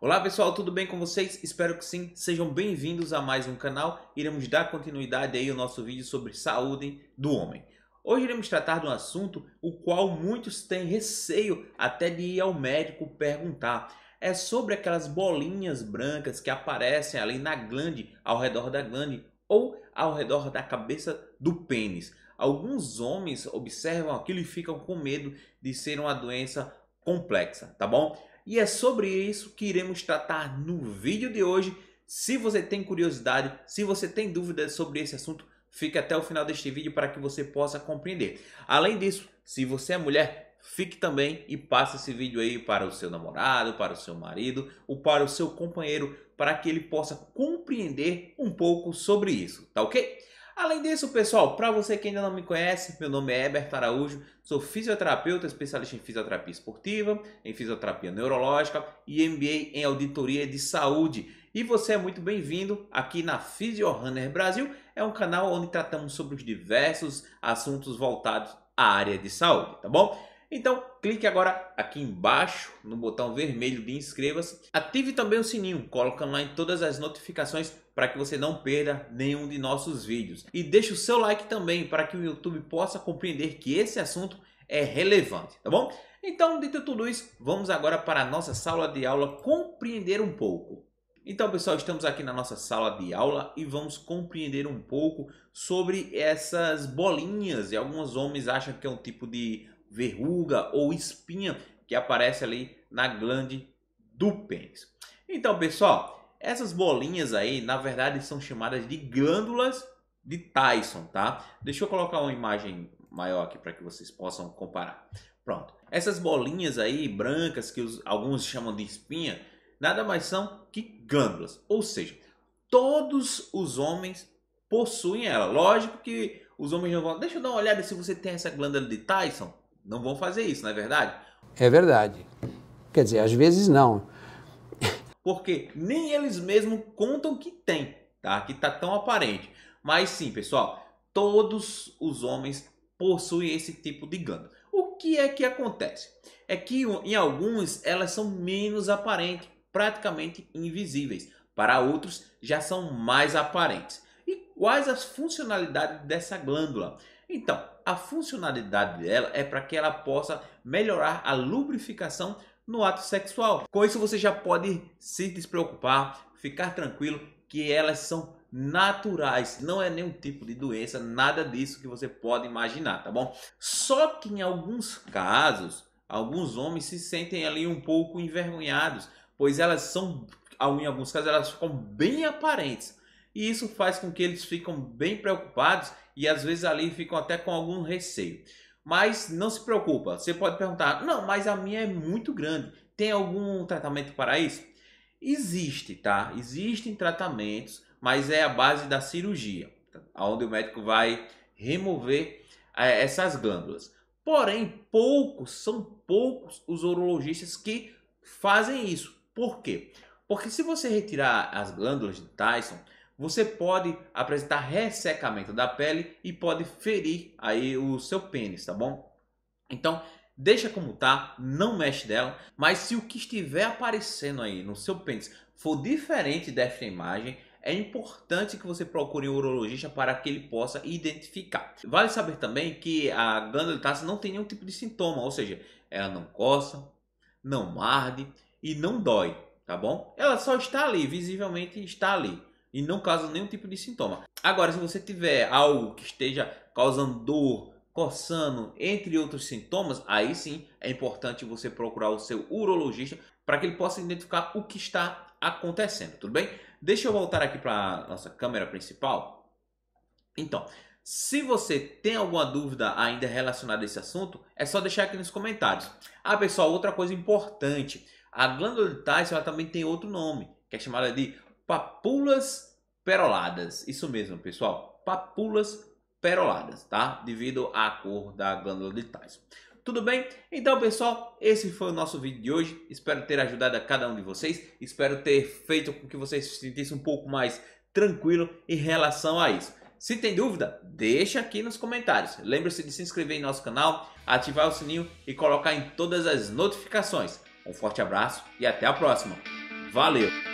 Olá pessoal, tudo bem com vocês? Espero que sim. Sejam bem-vindos a mais um canal. Iremos dar continuidade aí ao nosso vídeo sobre saúde do homem. Hoje iremos tratar de um assunto o qual muitos têm receio até de ir ao médico perguntar. É sobre aquelas bolinhas brancas que aparecem ali na glande, ao redor da glande ou ao redor da cabeça do pênis. Alguns homens observam aquilo e ficam com medo de ser uma doença complexa, tá bom? E é sobre isso que iremos tratar no vídeo de hoje. Se você tem curiosidade, se você tem dúvidas sobre esse assunto, fique até o final deste vídeo para que você possa compreender. Além disso, se você é mulher, fique também e passe esse vídeo aí para o seu namorado, para o seu marido ou para o seu companheiro, para que ele possa compreender um pouco sobre isso, tá ok? Além disso, pessoal, para você que ainda não me conhece, meu nome é Herbert Araújo, sou fisioterapeuta, especialista em fisioterapia esportiva, em fisioterapia neurológica e MBA em auditoria de saúde. E você é muito bem-vindo aqui na PhysioRunner Brasil, é um canal onde tratamos sobre os diversos assuntos voltados à área de saúde, tá bom? Então, clique agora aqui embaixo no botão vermelho de inscreva-se. Ative também o sininho, colocando lá em todas as notificações para que você não perda nenhum de nossos vídeos. E deixe o seu like também para que o YouTube possa compreender que esse assunto é relevante, tá bom? Então, dito tudo isso, vamos agora para a nossa sala de aula compreender um pouco. Então, pessoal, estamos aqui na nossa sala de aula e vamos compreender um pouco sobre essas bolinhas. E alguns homens acham que é um tipo de verruga ou espinha que aparece ali na glande do pênis. Então, pessoal, essas bolinhas aí, na verdade, são chamadas de glândulas de Tyson, tá? Deixa eu colocar uma imagem maior aqui para que vocês possam comparar. Pronto. Essas bolinhas aí, brancas, que os, alguns chamam de espinha, nada mais são que glândulas. Ou seja, todos os homens possuem ela. Lógico que os homens não vão... Deixa eu dar uma olhada se você tem essa glândula de Tyson. Não vão fazer isso, não é verdade? É verdade. Quer dizer, às vezes não porque nem eles mesmos contam que tem, tá? Que tá tão aparente. Mas sim, pessoal, todos os homens possuem esse tipo de glândula. O que é que acontece? É que em alguns elas são menos aparentes, praticamente invisíveis. Para outros já são mais aparentes. E quais as funcionalidades dessa glândula? Então, a funcionalidade dela é para que ela possa melhorar a lubrificação no ato sexual. Com isso você já pode se despreocupar, ficar tranquilo que elas são naturais, não é nenhum tipo de doença, nada disso que você pode imaginar, tá bom? Só que em alguns casos, alguns homens se sentem ali um pouco envergonhados, pois elas são, em alguns casos, elas ficam bem aparentes. E isso faz com que eles ficam bem preocupados e às vezes ali ficam até com algum receio. Mas não se preocupa, você pode perguntar: não, mas a minha é muito grande. Tem algum tratamento para isso? Existe, tá? Existem tratamentos, mas é a base da cirurgia, onde o médico vai remover é, essas glândulas. Porém, poucos, são poucos os urologistas que fazem isso. Por quê? Porque se você retirar as glândulas de Tyson, você pode apresentar ressecamento da pele e pode ferir aí o seu pênis, tá bom? Então, deixa como tá, não mexe dela, mas se o que estiver aparecendo aí no seu pênis for diferente desta imagem, é importante que você procure um urologista para que ele possa identificar. Vale saber também que a glândula não tem nenhum tipo de sintoma, ou seja, ela não coça, não arde e não dói, tá bom? Ela só está ali, visivelmente está ali e não causa nenhum tipo de sintoma. Agora, se você tiver algo que esteja causando dor, coçando, entre outros sintomas, aí sim é importante você procurar o seu urologista para que ele possa identificar o que está acontecendo, tudo bem? Deixa eu voltar aqui para a nossa câmera principal. Então, se você tem alguma dúvida ainda relacionada a esse assunto, é só deixar aqui nos comentários. Ah, pessoal, outra coisa importante. A glândula de Tyson ela também tem outro nome, que é chamada de papulas peroladas. Isso mesmo, pessoal, papulas peroladas, tá? Devido à cor da glândula de Tyson. Tudo bem? Então, pessoal, esse foi o nosso vídeo de hoje. Espero ter ajudado a cada um de vocês. Espero ter feito com que vocês se sentissem um pouco mais tranquilo em relação a isso. Se tem dúvida, deixa aqui nos comentários. Lembre-se de se inscrever em nosso canal, ativar o sininho e colocar em todas as notificações. Um forte abraço e até a próxima. Valeu!